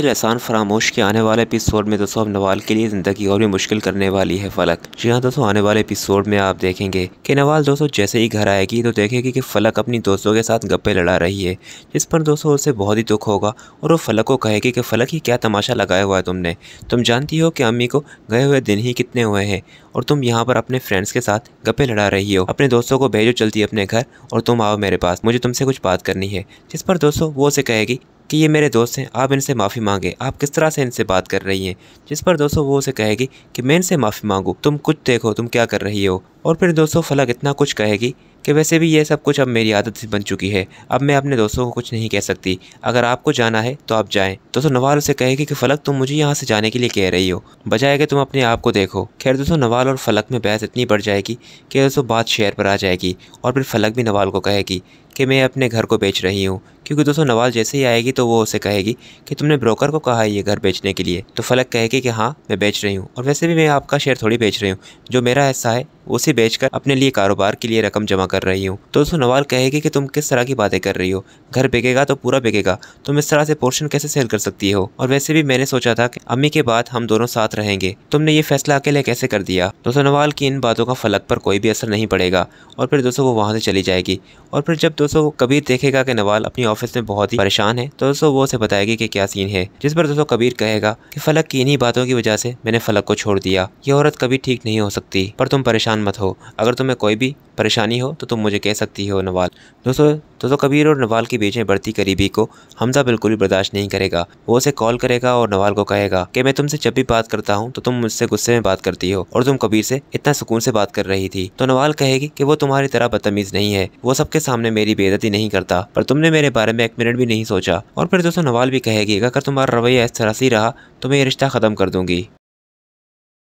एहसान फरामोश के आने वाले एपिसोड में दोस्तों अब नवाल के लिए ज़िंदगी और भी मुश्किल करने वाली है फलक जी हाँ दोस्तों आने वाले एपिसोड में आप देखेंगे कि नवाल दोस्तों जैसे ही घर आएगी तो देखेगी कि फलक अपनी दोस्तों के साथ गप्पे लड़ा रही है जिस पर दोस्तों उसे बहुत ही दुख होगा और वो फलक को कहेगी कि फलक ही क्या तमाशा लगाया हुआ है तुमने तुम जानती हो कि अम्मी को गए हुए दिन ही कितने हुए हैं और तुम यहाँ पर अपने फ्रेंड्स के साथ गप्पे लड़ा रही हो अपने दोस्तों को भेजो चलती अपने घर और तुम आओ मेरे पास मुझे तुमसे कुछ बात करनी है जिस पर दोस्तों वो उसे कहेगी कि ये मेरे दोस्त हैं आप इनसे माफ़ी मांगे आप किस तरह से इनसे बात कर रही हैं जिस पर दोस्तों वो उसे कहेगी कि मैं इनसे माफ़ी मांगू तुम कुछ देखो तुम क्या कर रही हो और फिर दोस्तों फलक इतना कुछ कहेगी कि वैसे भी ये सब कुछ अब मेरी आदत से बन चुकी है अब मैं अपने दोस्तों को कुछ नहीं कह सकती अगर आपको जाना है तो आप जाएं तो दोस्तों नवाल उसे कहेगी कि फलक तुम मुझे यहाँ से जाने के लिए कह रही हो बजाय कि तुम अपने आप को देखो खैर दोस्तों नवाल और फलक में बहस इतनी बढ़ जाएगी कि दोस्तों बात शेयर पर आ जाएगी और फिर फलक भी नवाल को कहेगी कि मैं अपने घर को बेच रही हूँ क्योंकि दोस्तों नवाल जैसे ही आएगी तो वो उसे कहेगी कि तुमने ब्रोकर को कहा है ये घर बेचने के लिए तो फलक कहेगी कि हाँ मैं बेच रही हूँ और वैसे भी मैं आपका शेयर थोड़ी बेच रही हूँ जो मेरा हिस्सा है उसे बेचकर अपने लिए कारोबार के लिए रकम जमा कर रही हूँ तो दोस्तों नवाल कहेगी कि तुम किस तरह की बातें कर रही हो घर बिकेगा तो पूरा बिकेगा तुम इस तरह से पोर्शन कैसे सेल कर सकती हो और वैसे भी मैंने सोचा था कि अम्मी के बाद हम दोनों साथ रहेंगे तुमने ये फैसला अकेले कैसे कर दिया दोस्तों नवाल की इन बातों का फलक पर कोई भी असर नहीं पड़ेगा और फिर दोस्तों वो वहाँ से चली जाएगी और फिर जब दोस्तों कबीर देखेगा कि नवाल अपनी ऑफिस में बहुत ही परेशान है तो दोस्तों वो उसे बताएगी कि क्या सीन है जिस पर दोस्तों कबीर कहेगा कि फलक की इन्हीं बातों की वजह से मैंने फलक को छोड़ दिया ये औरत कभी ठीक नहीं हो सकती पर तुम परेशान परेशान मत हो अगर तुम्हें कोई भी परेशानी हो तो तुम मुझे कह सकती हो नवाल दोस्तों दोस्तों कबीर और नवाल के बीच में बढ़ती करीबी को हमजा बिल्कुल भी बर्दाश्त नहीं करेगा वो उसे कॉल करेगा और नवाल को कहेगा कि मैं तुमसे जब भी बात करता हूँ तो तुम मुझसे गुस्से में बात करती हो और तुम कबीर से इतना सुकून से बात कर रही थी तो नवाल कहेगी कि वो तुम्हारी तरह बदतमीज नहीं है वो सबके सामने मेरी बेदती नहीं करता पर तुमने मेरे बारे में एक मिनट भी नहीं सोचा और फिर दोस्तों नवाल भी कहेगी अगर तुम्हारा रवैया इस तरह से रहा तो मैं ये रिश्ता खत्म कर दूंगी